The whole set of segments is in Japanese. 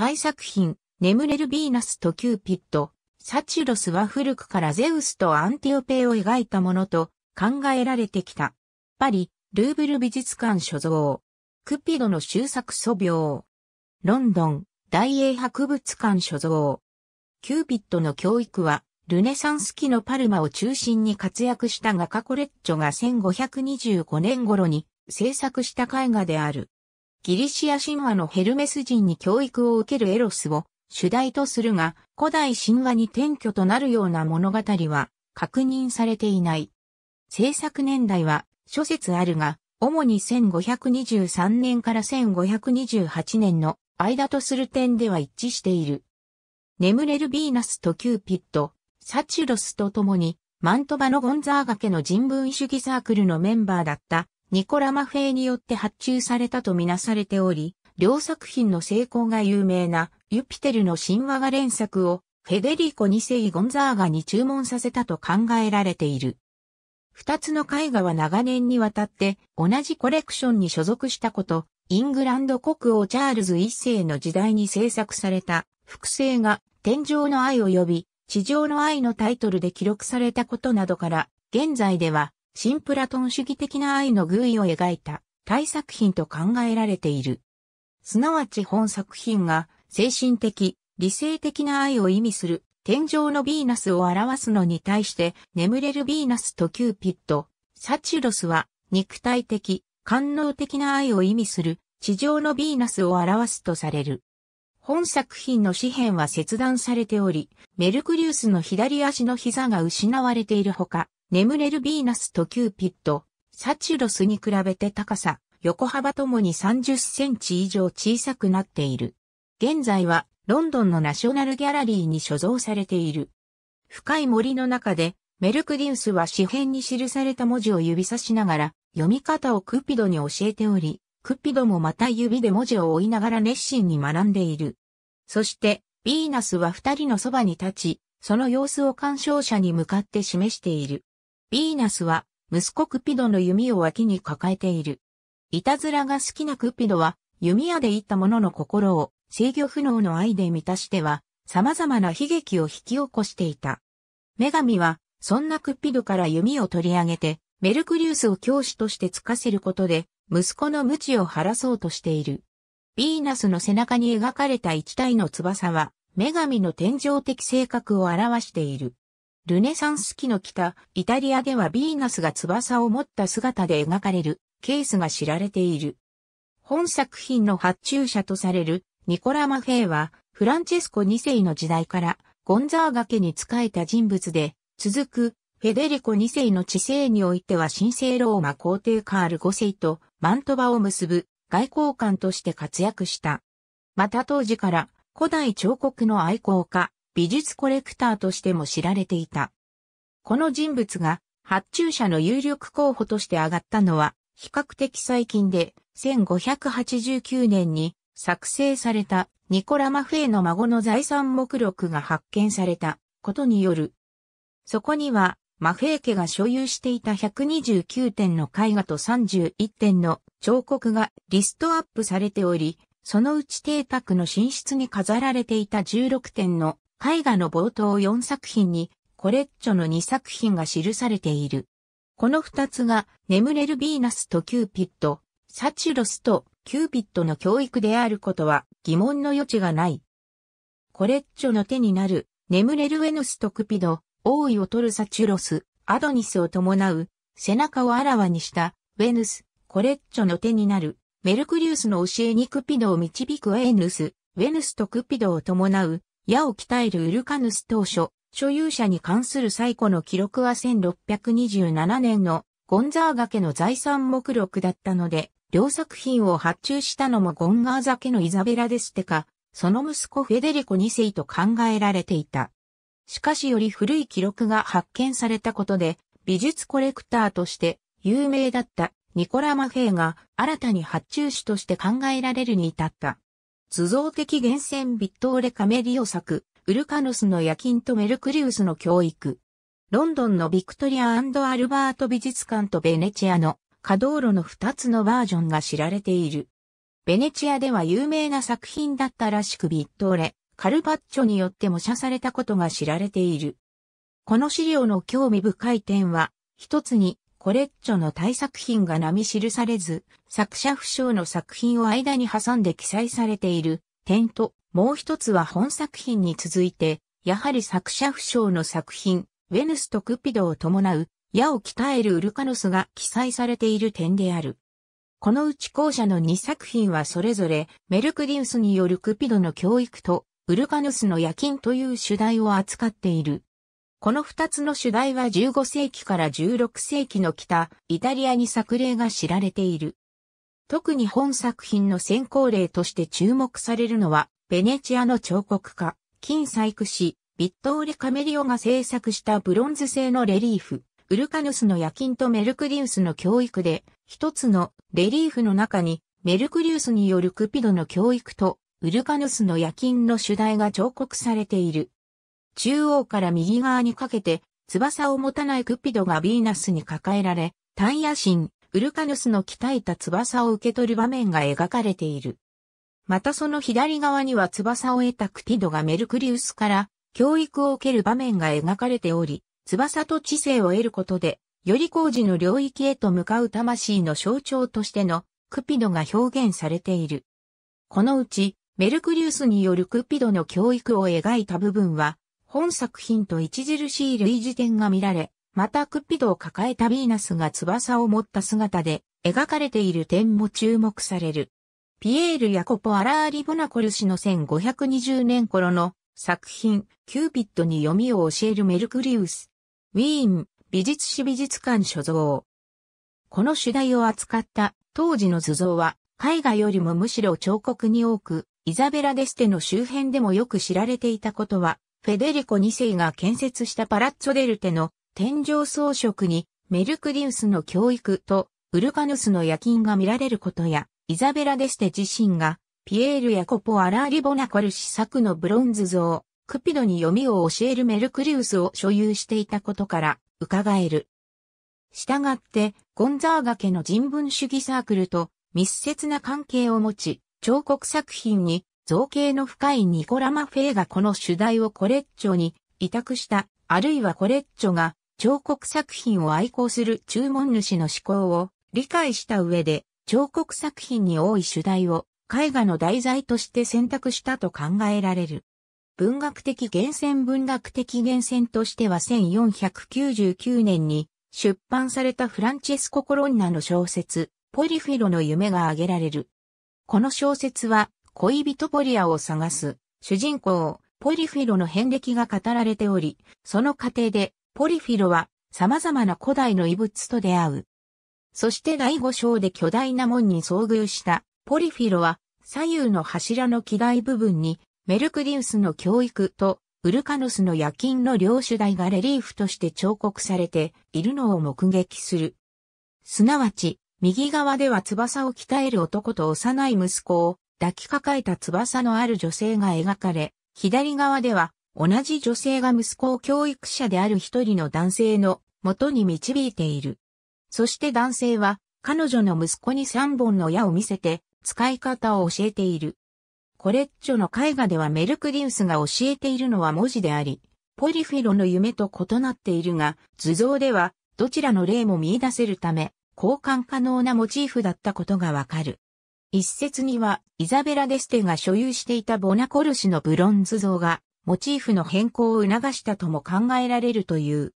大作品、眠れるヴィーナスとキューピッド、サチュロスは古くからゼウスとアンティオペを描いたものと考えられてきた。パリ、ルーブル美術館所蔵。クピドの終作素描。ロンドン、大英博物館所蔵。キューピッドの教育は、ルネサンス期のパルマを中心に活躍した画家コレッチョが1525年頃に制作した絵画である。ギリシア神話のヘルメス人に教育を受けるエロスを主題とするが、古代神話に転居となるような物語は確認されていない。制作年代は諸説あるが、主に1523年から1528年の間とする点では一致している。眠れるヴィーナスとキューピッド、サチュロスと共に、マントバのゴンザーガ家の人文主義サークルのメンバーだったニコラ・マフェイによって発注されたとみなされており、両作品の成功が有名なユピテルの神話が連作をフェデリーコ2世ゴンザーガに注文させたと考えられている。二つの絵画は長年にわたって同じコレクションに所属したこと、イングランド国王チャールズ1世の時代に制作された複製が天上の愛を呼び、地上の愛のタイトルで記録されたことなどから、現在では新プラトン主義的な愛の偶意を描いた大作品と考えられている。すなわち本作品が精神的、理性的な愛を意味する天上のヴィーナスを表すのに対して眠れるヴィーナスとキューピッド、サチュロスは肉体的、官能的な愛を意味する地上のヴィーナスを表すとされる。本作品の紙幣は切断されており、メルクリウスの左足の膝が失われているほか、眠れるヴィーナスとキューピッド、サチュロスに比べて高さ、横幅ともに30センチ以上小さくなっている。現在はロンドンのナショナルギャラリーに所蔵されている。深い森の中でメルクディウスは紙片に記された文字を指さしながら読み方をクピドに教えており、クピドもまた指で文字を追いながら熱心に学んでいる。そして、ヴィーナスは二人のそばに立ち、その様子を鑑賞者に向かって示している。ビーナスは、息子クピドの弓を脇に抱えている。いたずらが好きなクピドは、弓矢で言った者の心を制御不能の愛で満たしては、様々な悲劇を引き起こしていた。女神は、そんなクピドから弓を取り上げて、メルクリウスを教師としてつかせることで、息子の無知を晴らそうとしている。ヴィーナスの背中に描かれた一体の翼は、女神の天上的性格を表している。ルネサンス期の北、イタリアではヴィーナスが翼を持った姿で描かれるケースが知られている。本作品の発注者とされるニコラ・マフェイはフランチェスコ2世の時代からゴンザーガ家に仕えた人物で、続くフェデリコ2世の治世においては神聖ローマ皇帝カール5世とマントバを結ぶ外交官として活躍した。また当時から古代彫刻の愛好家、美術コレクターとしても知られていた。この人物が発注者の有力候補として挙がったのは比較的最近で1589年に作成されたニコラ・マフェイの孫の財産目録が発見されたことによる。そこにはマフェイ家が所有していた129点の絵画と31点の彫刻がリストアップされており、そのうち邸宅の寝室に飾られていた16点の絵画の冒頭4作品に、コレッチョの2作品が記されている。この2つが、眠れるヴィーナスとキューピッド、サチュロスとキューピッドの教育であることは疑問の余地がない。コレッチョの手になる、眠れるウェヌスとクピド、王位を取るサチュロス、アドニスを伴う、背中をあらわにした、ウェヌス、コレッチョの手になる、メルクリウスの教えにクピドを導くエェヌス、ウェヌスとクピドを伴う、矢を鍛えるウルカヌス当初、所有者に関する最古の記録は1627年のゴンザーガ家の財産目録だったので、両作品を発注したのもゴンガーザ家のイザベラ・デステか、その息子フェデリコ2世と考えられていた。しかしより古い記録が発見されたことで、美術コレクターとして有名だったニコラ・マフェイが新たに発注手として考えられるに至った。図像的源泉ビットーレカメリオ作、ウルカノスの夜勤とメルクリウスの教育。ロンドンのビクトリアアルバート美術館とベネチアの可動路の2つのバージョンが知られている。ベネチアでは有名な作品だったらしくビットーレ、カルパッチョによって模写されたことが知られている。この資料の興味深い点は、一つにコレッチョの大作品が並記されず、作者不詳の作品を間に挟んで記載されている点と、もう一つは本作品に続いて、やはり作者不詳の作品、ウェヌスとクピドを伴う、矢を鍛えるウルカノスが記載されている点である。このうち後者の2作品はそれぞれ、メルクディウスによるクピドの教育と、ウルカノスの夜勤という主題を扱っている。この二つの主題は15世紀から16世紀の北、イタリアに作例が知られている。特に本作品の先行例として注目されるのは、ベネチアの彫刻家、金細工師、ビットーレ・カメリオが制作したブロンズ製のレリーフ、ウルカヌスの夜勤とメルクリウスの教育で、一つのレリーフの中に、メルクリウスによるクピドの教育と、ウルカヌスの夜勤の主題が彫刻されている。中央から右側にかけて、翼を持たないクピドがヴィーナスに抱えられ、タンヤ神、ウルカヌスの鍛えた翼を受け取る場面が描かれている。またその左側には翼を得たクピドがメルクリウスから教育を受ける場面が描かれており、翼と知性を得ることで、より工事の領域へと向かう魂の象徴としてのクピドが表現されている。このうち、メルクリウスによるクピドの教育を描いた部分は、本作品と著しい類似点が見られ、またクッピドを抱えたヴィーナスが翼を持った姿で描かれている点も注目される。ピエール・ヤコポ・アラーリ・ボナコル氏の1520年頃の作品、キューピッドに読みを教えるメルクリウス。ウィーン、美術史美術館所蔵。この主題を扱った当時の図像は、絵画よりもむしろ彫刻に多く、イザベラ・デステの周辺でもよく知られていたことはフェデリコ2世が建設したパラッツォデルテの天井装飾にメルクリウスの教育とウルカヌスの夜勤が見られることや、イザベラ・デステ自身がピエール・やコポ・アラーリ・ボナコル試作のブロンズ像、クピドに読みを教えるメルクリウスを所有していたことから伺える。したがって、ゴンザーガ家の人文主義サークルと密接な関係を持ち、彫刻作品に造形の深いニコラ・マフェイがこの主題をコレッチョに委託した、あるいはコレッチョが彫刻作品を愛好する注文主の思考を理解した上で、彫刻作品に多い主題を絵画の題材として選択したと考えられる。文学的源泉文学的源泉としては1499年に出版されたフランチェスコ・コロンナの小説、ポリフィロの夢が挙げられる。この小説は恋人ポリアを探す、主人公、ポリフィロの遍歴が語られており、その過程で、ポリフィロは様々な古代の遺物と出会う。そして第五章で巨大な門に遭遇したポリフィロは左右の柱の機台部分にメルクリウスの教育とウルカノスの夜勤の両主台がレリーフとして彫刻されているのを目撃する。すなわち、右側では翼を鍛える男と幼い息子を、抱きかかえた翼のある女性が描かれ、左側では同じ女性が息子を教育者である一人の男性の元に導いている。そして男性は彼女の息子に三本の矢を見せて使い方を教えている。コレッジョの絵画ではメルクリウスが教えているのは文字であり、ポリフィロの夢と異なっているが、図像ではどちらの例も見出せるため、交換可能なモチーフだったことがわかる。一説には、イザベラ・デステが所有していたボナコルシのブロンズ像が、モチーフの変更を促したとも考えられるという。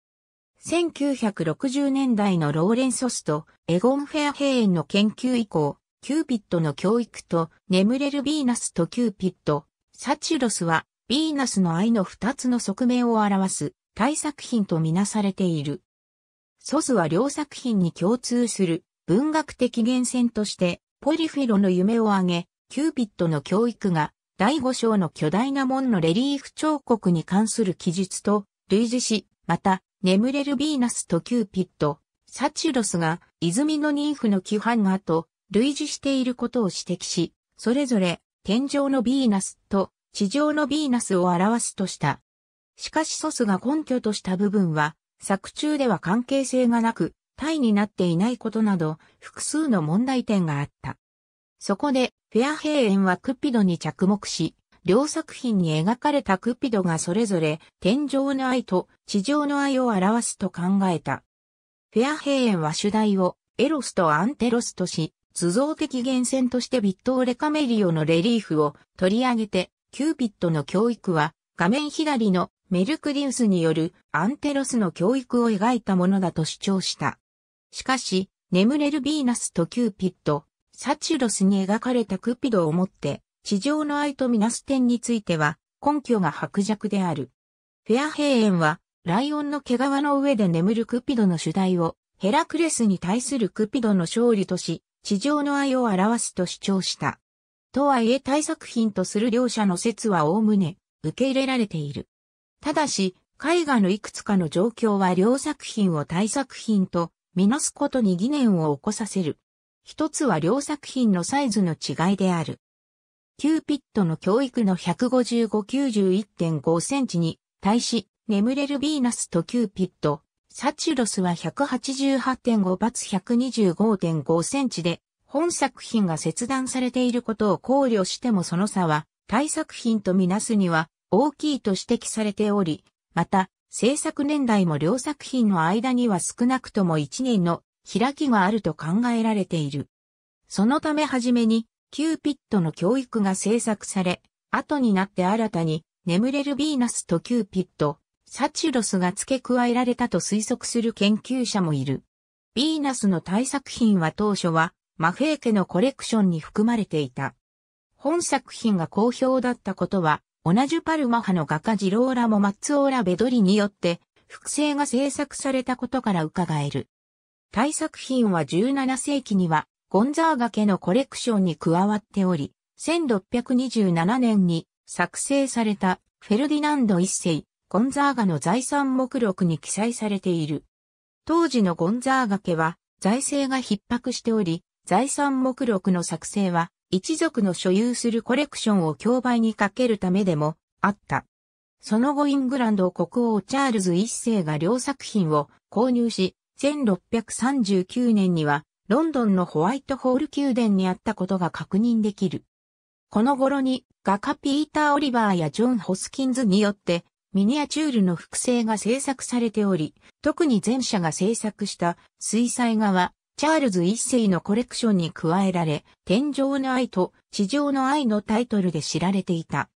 1960年代のローレンソスとエゴン・フェアヘエンの研究以降、キューピッドの教育と眠れるヴィーナスとキューピッド、サチュロスはヴィーナスの愛の二つの側面を表す大作品とみなされている。ソスは両作品に共通する文学的源泉としてポリフィロの夢をあげ、キューピッドの教育が、第5章の巨大な門のレリーフ彫刻に関する記述と、類似し、また、眠れるヴィーナスとキューピッド、サチュロスが、泉の妊婦の規範がと、類似していることを指摘し、それぞれ、天上のヴィーナスと、地上のヴィーナスを表すとした。しかしソスが根拠とした部分は、作中では関係性がなく、タイになっていないことなど、複数の問題点があった。そこで、フェアヘイエンはクピドに着目し、両作品に描かれたクピドがそれぞれ天上の愛と地上の愛を表すと考えた。フェアヘイエンは主題をエロスとアンテロスとし、図像的源泉としてビットーレカメリオのレリーフを取り上げて、キューピットの教育は画面左のメルクリウスによるアンテロスの教育を描いたものだと主張した。しかし、眠れるヴィーナスとキューピッド、サチュロスに描かれたクピドをもって、地上の愛とみなす点については、根拠が薄弱である。フェアヘイエンは、ライオンの毛皮の上で眠るクピドの主題を、ヘラクレスに対するクピドの勝利とし、地上の愛を表すと主張した。とはいえ対作品とする両者の説はおおむね受け入れられている。ただし、絵画のいくつかの状況は両作品を対作品と見なすことに疑念を起こさせる。一つは両作品のサイズの違いである。キューピットの教育の15591.5センチに対し、眠れるヴィーナスとキューピット、サチュロスは188.5バツ125.5センチで、本作品が切断されていることを考慮してもその差は、対作品とみなすには大きいと指摘されており、また、制作年代も両作品の間には少なくとも1年の開きがあると考えられている。そのためはじめに、キューピッドの教育が制作され、後になって新たに、眠れるヴィーナスとキューピッド、サチュロスが付け加えられたと推測する研究者もいる。ヴィーナスの大作品は当初は、マフェイ家のコレクションに含まれていた。本作品が好評だったことは、同じパルマ派の画家ジローラもマッツオーラ・ベドリによって、複製が制作されたことから伺える。大作品は17世紀には、ゴンザーガ家のコレクションに加わっており、1627年に作成されたフェルディナンド一世、ゴンザーガの財産目録に記載されている。当時のゴンザーガ家は財政が逼迫しており、財産目録の作成は一族の所有するコレクションを競売にかけるためでもあった。その後イングランド国王チャールズ一世が両作品を購入し、1639年にはロンドンのホワイトホール宮殿にあったことが確認できる。この頃に画家ピーター・オリバーやジョン・ホスキンズによってミニアチュールの複製が制作されており、特に前者が制作した水彩画はチャールズ一世のコレクションに加えられ、天上の愛と地上の愛のタイトルで知られていた。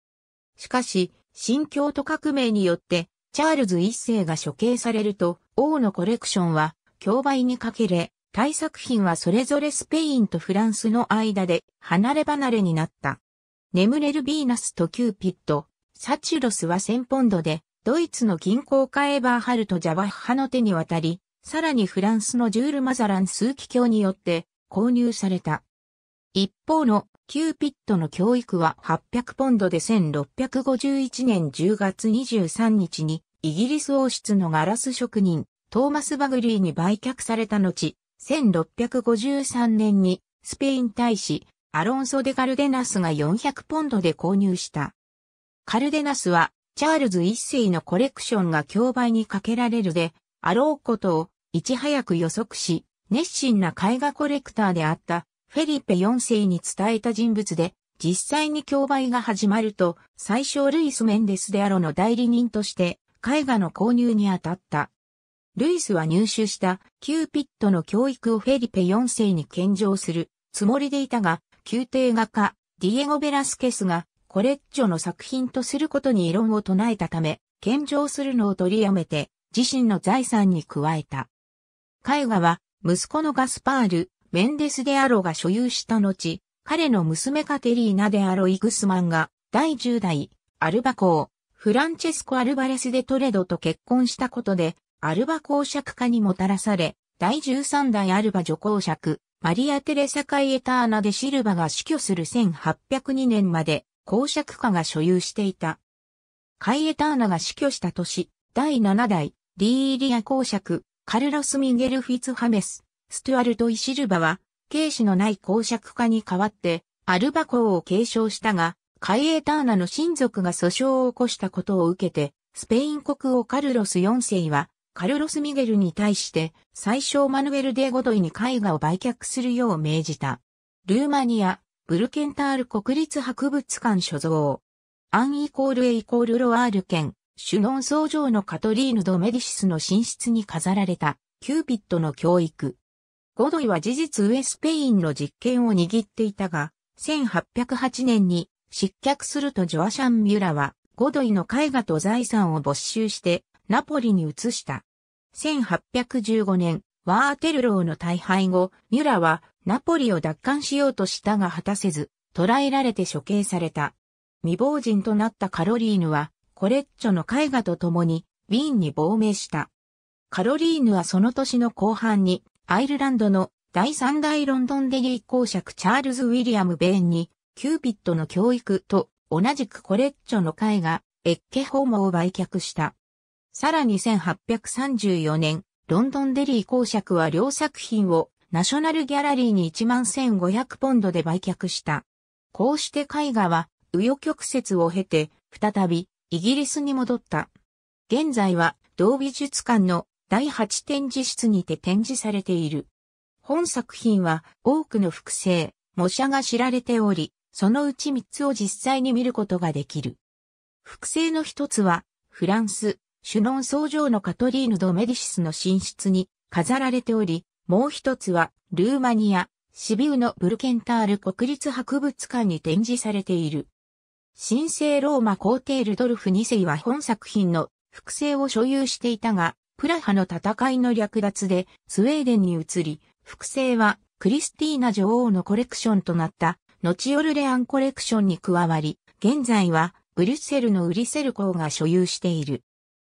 しかし、新教徒革命によって、チャールズ一世が処刑されると、王のコレクションは、競売にかけれ、大作品はそれぞれスペインとフランスの間で離れ離れになった。眠れるヴィーナスとキューピッド、サチュロスは1000ポンドで、ドイツの銀行家エバーハルとジャワッハの手に渡り、さらにフランスのジュール・マザラン数奇教によって購入された。一方のキューピットの教育は800ポンドで1651年10月23日にイギリス王室のガラス職人トーマス・バグリーに売却された後、1653年にスペイン大使アロンソ・デ・カルデナスが400ポンドで購入した。カルデナスはチャールズ一世のコレクションが競売にかけられるで、あろうことをいち早く予測し、熱心な絵画コレクターであったフェリペ4世に伝えた人物で、実際に競売が始まると、最小ルイス・メンデスであろの代理人として、絵画の購入に当たった。ルイスは入手したキューピットの教育をフェリペ4世に献上するつもりでいたが、宮廷画家ディエゴ・ベラスケスがコレッジョの作品とすることに異論を唱えたため、献上するのを取りやめて自身の財産に加えた。絵画は、息子のガスパール、メンデス・デ・アロが所有した後、彼の娘カテリーナ・デ・アロ・イグスマンが、第10代、アルバ公、フランチェスコ・アルバレス・デ・トレドと結婚したことで、アルバ公爵化にもたらされ、第13代アルバ女公爵、マリア・テレサ・カイエターナ・デ・シルバが死去する1802年まで、公爵家が所有していた。カイエターナが死去した年、第7代、リーリア公爵、カルロス・ミゲル・フィツハメス、ストゥアルト・イシルバは、警視のない公爵家に代わって、アルバ公を継承したが、カイエーターナの親族が訴訟を起こしたことを受けて、スペイン国王カルロス4世は、カルロス・ミゲルに対して、最小マヌエル・デ・ゴドイに絵画を売却するよう命じた。ルーマニア、ブルケンタール国立博物館所蔵。アンイコールエイコールロアール県、シュノン僧城のカトリーヌ・ド・メディシスの寝室に飾られた、キューピットの教育。ゴドイは事実上スペインの実権を握っていたが、1808年に失脚するとジョアシャン・ミュラは、ゴドイの絵画と財産を没収して、ナポリに移した。1815年、ワーテルローの大敗後、ミュラはナポリを奪還しようとしたが果たせず、捕らえられて処刑された。未亡人となったカロリーヌは、コレッチョの絵画と共に、ウィーンに亡命した。カロリーヌはその年の後半に、アイルランドの第三大ロンドンデリー公爵チャールズ・ウィリアム・ベーンに、キューピッドの教育と同じくコレッチョの絵画、エッケホーモを売却した。さらに1834年、ロンドンデリー公爵は両作品をナショナルギャラリーに11,500ポンドで売却した。こうして絵画は、右翼曲折を経て、再びイギリスに戻った。現在は同美術館の第8展示室にて展示されている。本作品は多くの複製、模写が知られており、そのうち3つを実際に見ることができる。複製の一つは、フランス、シュノン僧城のカトリーヌ・ド・メディシスの寝室に飾られており、もう一つは、ルーマニア、シビウのブルケンタール国立博物館に展示されている。神聖ローマ皇帝ルドルフ2世は本作品の複製を所有していたが、プラハの戦いの略奪でスウェーデンに移り、複製はクリスティーナ女王のコレクションとなった後オルレアンコレクションに加わり、現在はブリュッセルのウリセル公が所有している。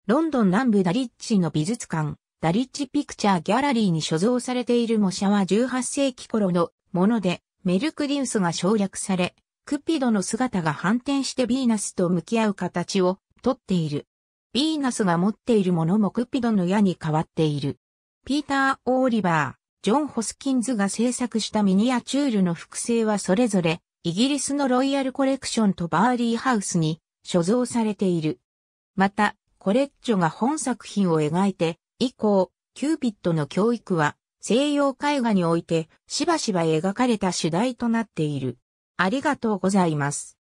ロンドン南部ダリッチの美術館、ダリッチピクチャーギャラリーに所蔵されている模写は18世紀頃のもので、メルクディウスが省略され、クピドの姿が反転してヴィーナスと向き合う形をとっている。ヴィーナスが持っているものもクピドの矢に変わっている。ピーター・オーリバー、ジョン・ホスキンズが制作したミニアチュールの複製はそれぞれ、イギリスのロイヤルコレクションとバーリーハウスに所蔵されている。また、コレッジョが本作品を描いて、以降、キューピッドの教育は西洋絵画においてしばしば描かれた主題となっている。ありがとうございます。